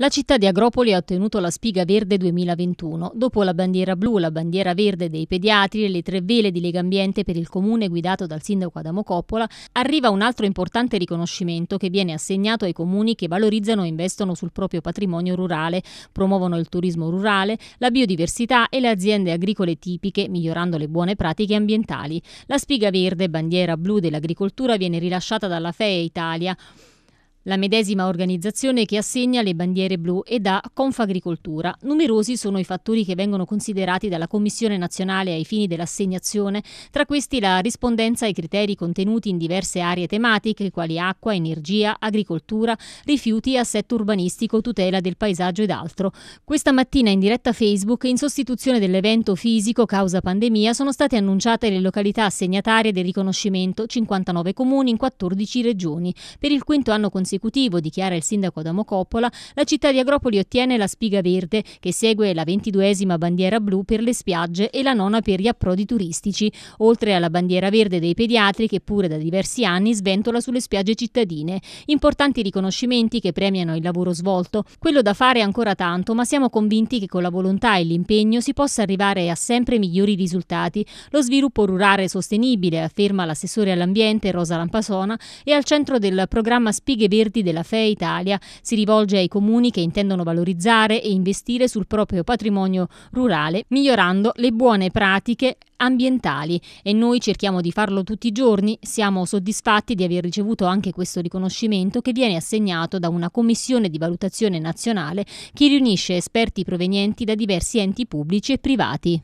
La città di Agropoli ha ottenuto la Spiga Verde 2021. Dopo la bandiera blu, la bandiera verde dei pediatri e le tre vele di Lega Ambiente per il comune guidato dal sindaco Adamo Coppola, arriva un altro importante riconoscimento che viene assegnato ai comuni che valorizzano e investono sul proprio patrimonio rurale, promuovono il turismo rurale, la biodiversità e le aziende agricole tipiche, migliorando le buone pratiche ambientali. La Spiga Verde, bandiera blu dell'agricoltura, viene rilasciata dalla FEA Italia la medesima organizzazione che assegna le bandiere blu e da Confagricoltura. Numerosi sono i fattori che vengono considerati dalla Commissione nazionale ai fini dell'assegnazione, tra questi la rispondenza ai criteri contenuti in diverse aree tematiche quali acqua, energia, agricoltura, rifiuti, assetto urbanistico, tutela del paesaggio ed altro. Questa mattina in diretta Facebook, in sostituzione dell'evento fisico causa pandemia, sono state annunciate le località assegnatarie del riconoscimento, 59 comuni in 14 regioni. Per il quinto anno consecutivo consecutivo, dichiara il sindaco Adamo Coppola, la città di Agropoli ottiene la spiga verde che segue la ventiduesima bandiera blu per le spiagge e la nona per gli approdi turistici, oltre alla bandiera verde dei pediatri che pure da diversi anni sventola sulle spiagge cittadine. Importanti riconoscimenti che premiano il lavoro svolto. Quello da fare è ancora tanto, ma siamo convinti che con la volontà e l'impegno si possa arrivare a sempre migliori risultati. Lo sviluppo rurale sostenibile, afferma l'assessore all'ambiente Rosa Lampasona, è al centro del programma Spighe Verde Verdi della FE Italia si rivolge ai comuni che intendono valorizzare e investire sul proprio patrimonio rurale, migliorando le buone pratiche ambientali e noi cerchiamo di farlo tutti i giorni. Siamo soddisfatti di aver ricevuto anche questo riconoscimento che viene assegnato da una commissione di valutazione nazionale che riunisce esperti provenienti da diversi enti pubblici e privati.